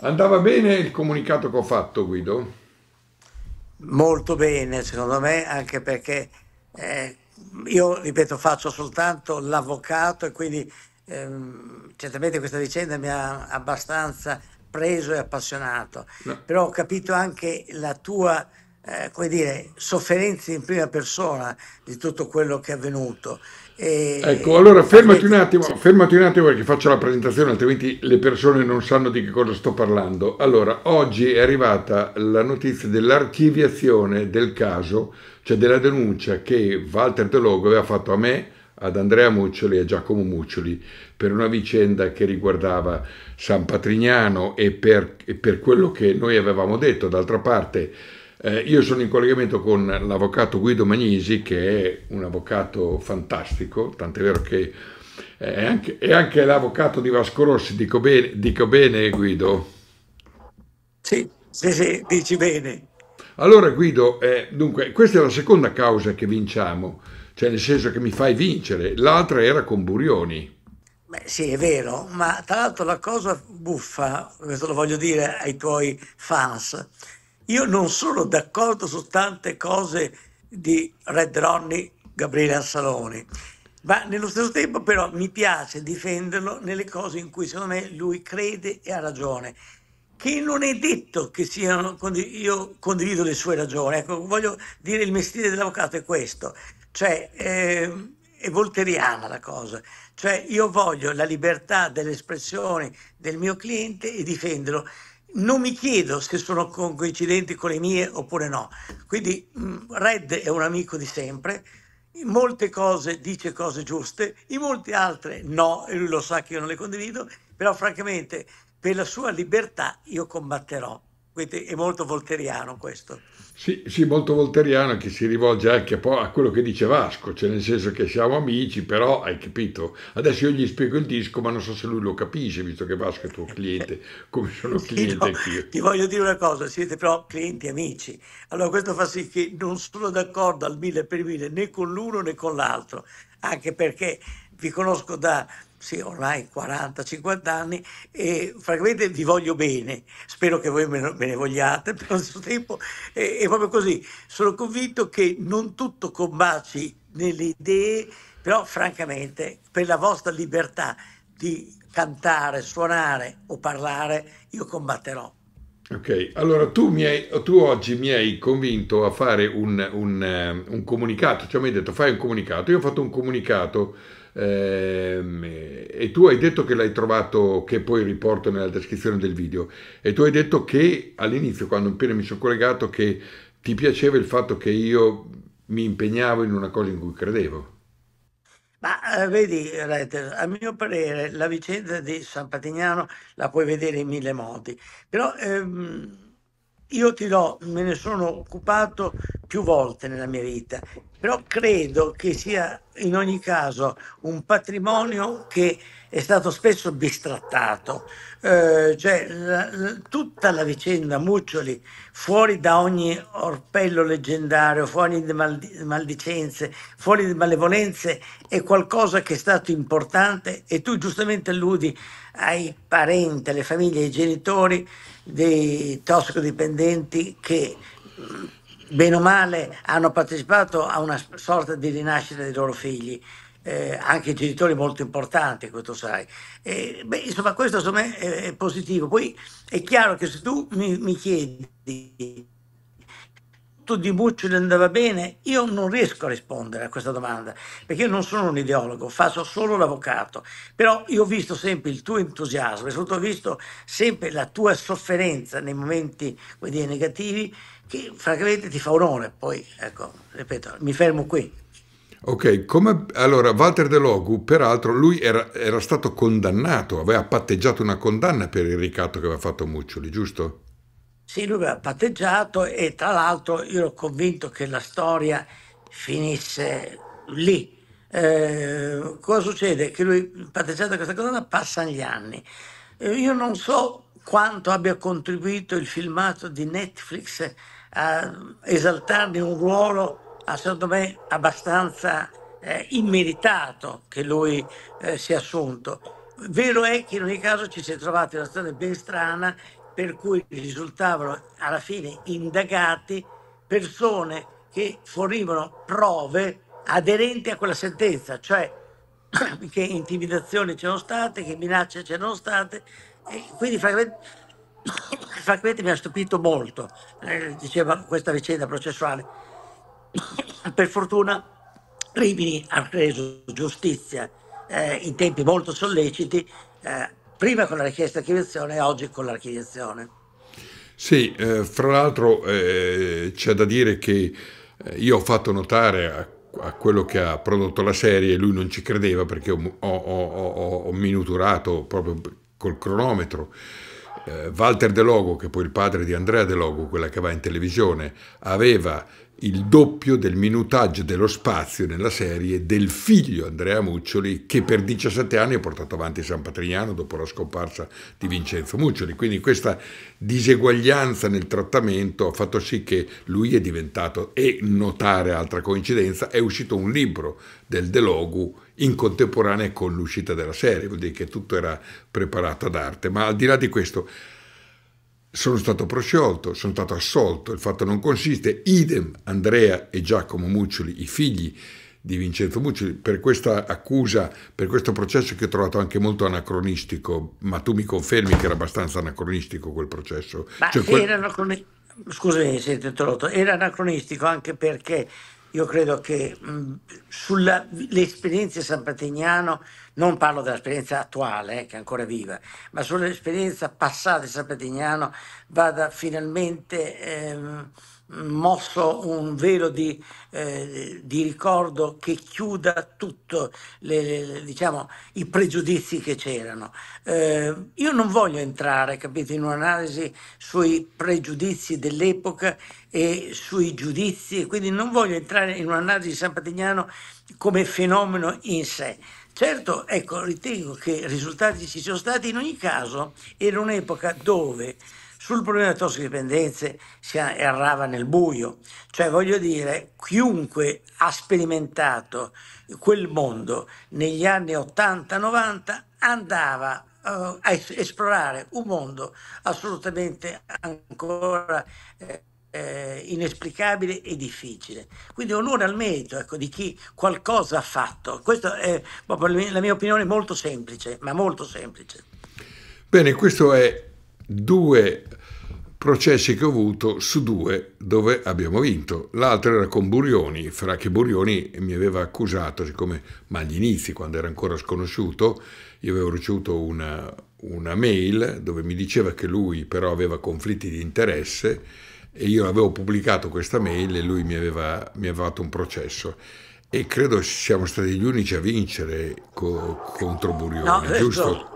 Andava bene il comunicato che ho fatto, Guido? Molto bene, secondo me, anche perché eh, io, ripeto, faccio soltanto l'avvocato e quindi ehm, certamente questa vicenda mi ha abbastanza preso e appassionato, no. però ho capito anche la tua eh, come dire, sofferenze in prima persona di tutto quello che è avvenuto. E, ecco, allora fermati un, attimo, fermati un attimo perché faccio la presentazione, altrimenti le persone non sanno di che cosa sto parlando. Allora, oggi è arrivata la notizia dell'archiviazione del caso, cioè della denuncia che Walter De Logo aveva fatto a me, ad Andrea Muccioli e a Giacomo Muccioli per una vicenda che riguardava San Patrignano e per, e per quello che noi avevamo detto. D'altra parte eh, io sono in collegamento con l'avvocato Guido Magnisi, che è un avvocato fantastico, tant'è vero che eh, è anche, è anche l'avvocato di Vasco Rossi, dico bene, dico bene Guido? Sì, sì, sì, dici bene. Allora Guido, eh, dunque, questa è la seconda causa che vinciamo, cioè nel senso che mi fai vincere, l'altra era con Burioni. Beh, sì, è vero, ma tra l'altro la cosa buffa, questo lo voglio dire ai tuoi fans, io non sono d'accordo su tante cose di Red Ronnie Gabriele Ansaloni, ma nello stesso tempo però mi piace difenderlo nelle cose in cui secondo me lui crede e ha ragione, che non è detto che siano, io condivido le sue ragioni, ecco, voglio dire il mestiere dell'avvocato è questo, cioè eh, è volteriana la cosa, cioè io voglio la libertà dell'espressione del mio cliente e difenderlo non mi chiedo se sono coincidenti con le mie oppure no. Quindi mm, Red è un amico di sempre, in molte cose dice cose giuste, in molte altre no, e lui lo sa che io non le condivido, però francamente per la sua libertà io combatterò. Quindi è molto volteriano questo. Sì, sì, molto volteriano che si rivolge anche un a quello che dice Vasco, cioè nel senso che siamo amici, però hai capito. Adesso io gli spiego il disco, ma non so se lui lo capisce, visto che Vasco è tuo cliente, come sono cliente sì, no, Ti voglio dire una cosa, siete però clienti amici. Allora questo fa sì che non sono d'accordo al mille per mille né con l'uno né con l'altro, anche perché vi conosco da sì, ormai 40-50 anni e francamente vi voglio bene, spero che voi me ne vogliate per lo stesso tempo, è, è proprio così, sono convinto che non tutto combaci nelle idee, però francamente per la vostra libertà di cantare, suonare o parlare io combatterò. Ok, allora tu, hai, tu, oggi mi hai convinto a fare un, un, eh, un, comunicato, cioè mi hai detto fai un comunicato, io ho fatto un comunicato ehm, eh, e tu hai detto che l'hai trovato, che poi riporto nella descrizione del video, e tu hai detto che all'inizio, quando appena mi sono collegato, che ti piaceva il fatto che io mi impegnavo in una cosa in cui credevo. Ma eh, vedi, Retter, a mio parere la vicenda di San Patignano la puoi vedere in mille modi, però ehm, io ti do, me ne sono occupato più volte nella mia vita però credo che sia in ogni caso un patrimonio che è stato spesso bistrattato, eh, cioè la, la, tutta la vicenda Muccioli fuori da ogni orpello leggendario, fuori di maldicenze, fuori di malevolenze è qualcosa che è stato importante e tu giustamente alludi ai parenti, alle famiglie, ai genitori dei tossicodipendenti che bene o male hanno partecipato a una sorta di rinascita dei loro figli. Eh, anche genitori molto importanti, questo sai. Eh, beh, insomma, questo secondo me è, è, positivo. Poi è chiaro che se tu mi, mi chiedi tutto di Bucci le andava bene? Io non riesco a rispondere a questa domanda, perché io non sono un ideologo, faccio solo l'avvocato, però io ho visto sempre il tuo entusiasmo e soprattutto ho visto sempre la tua sofferenza nei momenti dire, negativi che francamente ti fa onore, poi ecco, ripeto, mi fermo qui. Ok, come, allora Walter De Logu, peraltro, lui era, era, stato condannato, aveva patteggiato una condanna per il ricatto che aveva fatto Muccioli, giusto? Sì, lui aveva patteggiato e tra l'altro io ero convinto che la storia finisse lì. Eh, cosa succede? Che lui, patteggiato questa cosa, passano gli anni. Eh, io non so quanto abbia contribuito il filmato di Netflix a esaltarne un ruolo, secondo me, abbastanza eh, immeritato che lui eh, si è assunto. Vero è che in ogni caso ci si è trovati in una storia ben strana per cui risultavano alla fine indagati persone che fornivano prove aderenti a quella sentenza, cioè che intimidazioni c'erano state, che minacce c'erano state, e quindi francamente, francamente mi ha stupito molto, eh, diceva questa vicenda processuale. per fortuna Rimini ha preso giustizia eh, in tempi molto solleciti, eh, prima con la richiesta di archiviazione e oggi con l'archiviazione. Sì, eh, fra l'altro eh, c'è da dire che eh, io ho fatto notare a a quello che ha prodotto la serie, lui non ci credeva perché ho, ho, ho, ho minuturato proprio col cronometro. Eh, Walter De Logo, che poi il padre di Andrea De Logo, quella che va in televisione, aveva il doppio del minutaggio dello spazio nella serie del figlio Andrea Muccioli che per 17 anni ha portato avanti San Patrignano dopo la scomparsa di Vincenzo Muccioli. Quindi questa diseguaglianza nel trattamento ha fatto sì che lui è diventato, e notare altra coincidenza, è uscito un libro del Delogu in contemporanea con l'uscita della serie, vuol dire che tutto era preparato ad arte. Ma al di là di questo sono stato prosciolto, sono stato assolto, il fatto non consiste, idem Andrea e Giacomo Muccioli, i figli di Vincenzo Muccioli, per questa accusa, per questo processo che ho trovato anche molto anacronistico, ma tu mi confermi che era abbastanza anacronistico quel processo. Ma cioè, quel... era anacronistico, scusami se ti ho interrotto, era anacronistico anche perché io credo che sulle di San Patignano non parlo dell'esperienza attuale, eh, che è ancora viva, ma sull'esperienza passata di San Petignano vada finalmente ehm, mosso un velo di, eh, di, ricordo che chiuda tutti diciamo, i pregiudizi che c'erano. Eh, io non voglio entrare capito, in un'analisi sui pregiudizi dell'epoca e sui giudizi, quindi non voglio entrare in un'analisi di San Patignano come fenomeno in sé. Certo, ecco, ritengo che i risultati ci siano stati in ogni caso in un'epoca dove sul problema delle tossicodipendenze si errava nel buio, cioè voglio dire chiunque ha sperimentato quel mondo negli anni 80-90 andava uh, a esplorare un mondo assolutamente ancora... Eh, eh, inesplicabile e difficile. Quindi onore al merito ecco, di chi qualcosa ha fatto. Questa è la mia opinione molto semplice, ma molto semplice. Bene, questo è due processi che ho avuto su due dove abbiamo vinto. L'altro era con Burioni, fra che Burioni mi aveva accusato, siccome, ma agli inizi, quando era ancora sconosciuto, io avevo ricevuto una, una mail dove mi diceva che lui però aveva conflitti di interesse e io avevo pubblicato questa mail e lui mi aveva, mi aveva fatto un processo e credo siamo stati gli unici a vincere co- contro Burioni, no, giusto?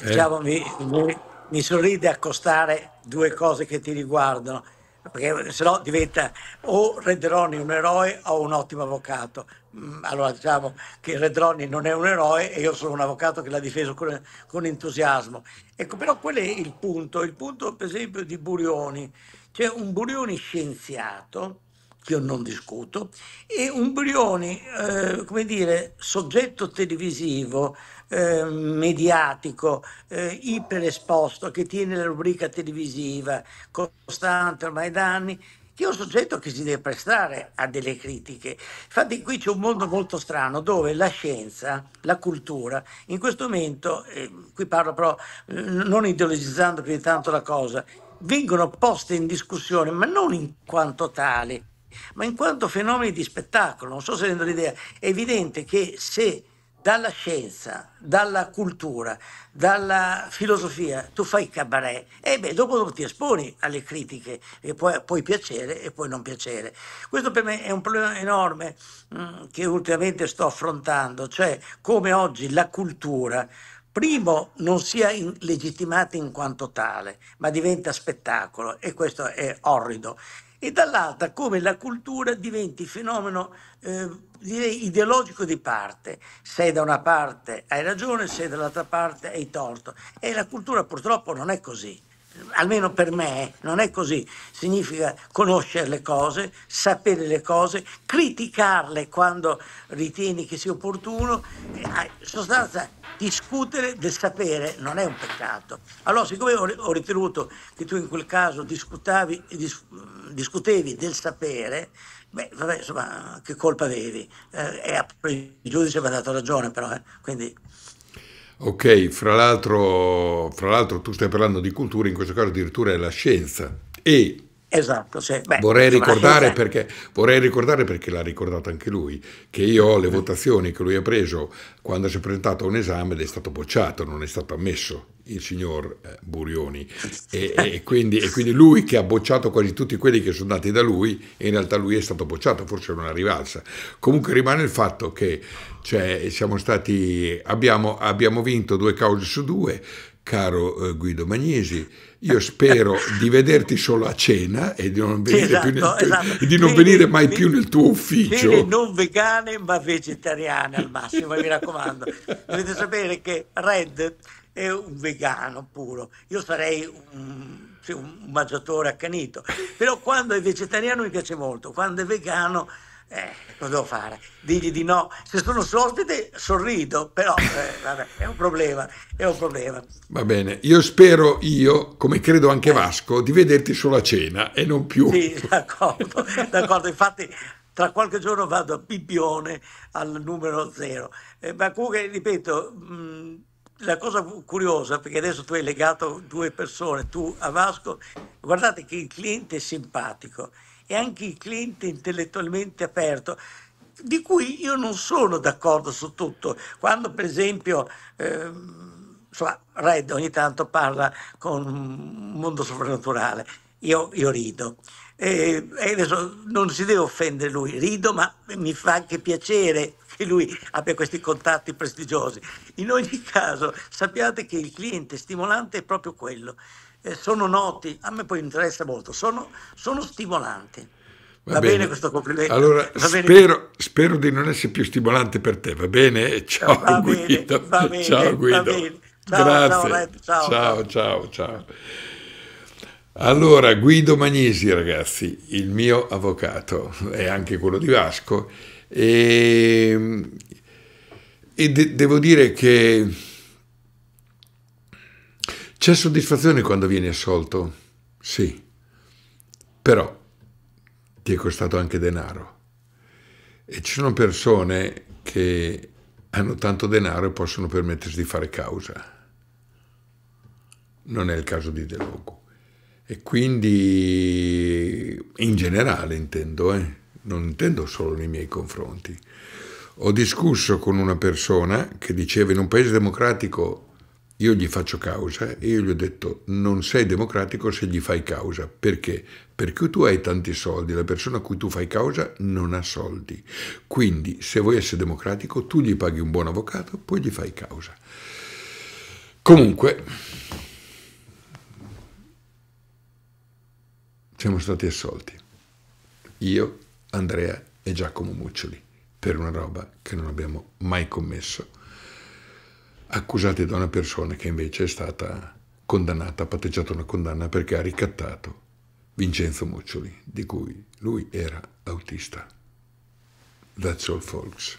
Eh? Diciamo, mi, mi, mi, sorride accostare due cose che ti riguardano, perché sennò diventa o Renderoni un eroe o un ottimo avvocato. Mm, allora diciamo che Redroni non è un eroe e io sono un avvocato che l'ha difeso con, con entusiasmo. Ecco, però quello è il punto, il punto per esempio di Burioni, c'è cioè un Burioni scienziato, che io non discuto, e un Burioni, eh, come dire, soggetto televisivo, eh, mediatico, eh, iperesposto, che tiene la rubrica televisiva costante ormai da anni, che è un soggetto che si deve prestare a delle critiche. Infatti qui c'è un mondo molto strano dove la scienza, la cultura, in questo momento, eh, qui parlo però eh, non ideologizzando più di tanto la cosa, vengono poste in discussione, ma non in quanto tali, ma in quanto fenomeni di spettacolo. Non so se rendo l'idea, è evidente che se dalla scienza, dalla cultura, dalla filosofia, tu fai cabaret e beh, dopo ti esponi alle critiche e puoi, puoi piacere e puoi non piacere. Questo per me è un problema enorme mh, mm, che ultimamente sto affrontando, cioè come oggi la cultura primo non sia in, legittimata in quanto tale, ma diventa spettacolo e questo è orrido e dall'altra come la cultura diventi fenomeno eh, direi ideologico di parte. Se da una parte hai ragione, se dall'altra parte hai torto. E la cultura purtroppo non è così almeno per me, non è così. Significa conoscere le cose, sapere le cose, criticarle quando ritieni che sia opportuno. In sostanza, discutere del sapere non è un peccato. Allora, siccome ho ritenuto che tu in quel caso dis, discutevi del sapere, beh, vabbè, insomma, che colpa avevi? Eh, il giudice mi ha dato ragione, però, eh? quindi... Ok, fra l'altro, fra l'altro tu stai parlando di cultura, in questo caso addirittura è la scienza. E Esatto, sì. Beh, vorrei, ricordare perché, vorrei, ricordare perché, l'ha ricordato anche lui, che io ho le eh. votazioni che lui ha preso quando si è presentato a un esame ed è stato bocciato, non è stato ammesso il signor eh, Burioni e, e, quindi, e, quindi, lui che ha bocciato quasi tutti quelli che sono andati da lui e in realtà lui è stato bocciato, forse era una rivalsa. Comunque rimane il fatto che cioè, stati, abbiamo, abbiamo vinto due cause su due, caro eh, Guido Magnesi, io eh. spero di vederti solo a cena e di non venire, esatto, più nel, esatto. di non venire mai più nel tuo ufficio. Bene non vegane ma vegetariane al massimo, mi raccomando. Dovete sapere che Red è un vegano puro, io sarei un, sì, un mangiatore accanito, però quando è vegetariano mi piace molto, quando è vegano... Eh, cosa devo fare? Digli di no. Se sono sortite, sorrido, però eh, vabbè, è un problema, è un problema. Va bene, io spero io, come credo anche eh. Vasco, di vederti solo a cena e non più. Sì, d'accordo, d'accordo. Infatti tra qualche giorno vado a Bibione al numero zero. Eh, ma comunque, ripeto... Mh, mm, la cosa curiosa, perché adesso tu hai legato due persone, tu a Vasco, guardate che il cliente è simpatico e anche il cliente intellettualmente aperto, di cui io non sono d'accordo su tutto. Quando per esempio... Ehm, insomma, Red ogni tanto parla con un mondo soprannaturale, io, io rido. e adesso non si deve offendere lui, rido, ma mi fa anche piacere che lui abbia questi contatti prestigiosi. In ogni caso sappiate che il cliente stimolante è proprio quello. Eh, sono noti, a me poi interessa molto, sono, sono stimolanti. Va, va bene. bene. questo complimento. Allora, spero, spero, di non essere più stimolante per te, va bene? Ciao va Guido. Bene, va bene, ciao Guido. Bene. Ciao, Grazie. Ciao, ciao, ciao, ciao. Allora, Guido Magnesi, ragazzi, il mio avvocato e anche quello di Vasco e, ehm, e de- devo dire che c'è soddisfazione quando vieni assolto, sì, però ti è costato anche denaro. E ci sono persone che hanno tanto denaro e possono permettersi di fare causa. Non è il caso di De Logo. E quindi, in generale intendo, eh non intendo solo nei miei confronti. Ho discusso con una persona che diceva in un paese democratico io gli faccio causa e io gli ho detto non sei democratico se gli fai causa. Perché? Perché tu hai tanti soldi, la persona a cui tu fai causa non ha soldi. Quindi se vuoi essere democratico tu gli paghi un buon avvocato, poi gli fai causa. Comunque, siamo stati assolti. Io Andrea e Giacomo Muccioli per una roba che non abbiamo mai commesso, accusati da una persona che invece è stata condannata, ha patteggiato una condanna perché ha ricattato Vincenzo Muccioli, di cui lui era autista. That's all folks.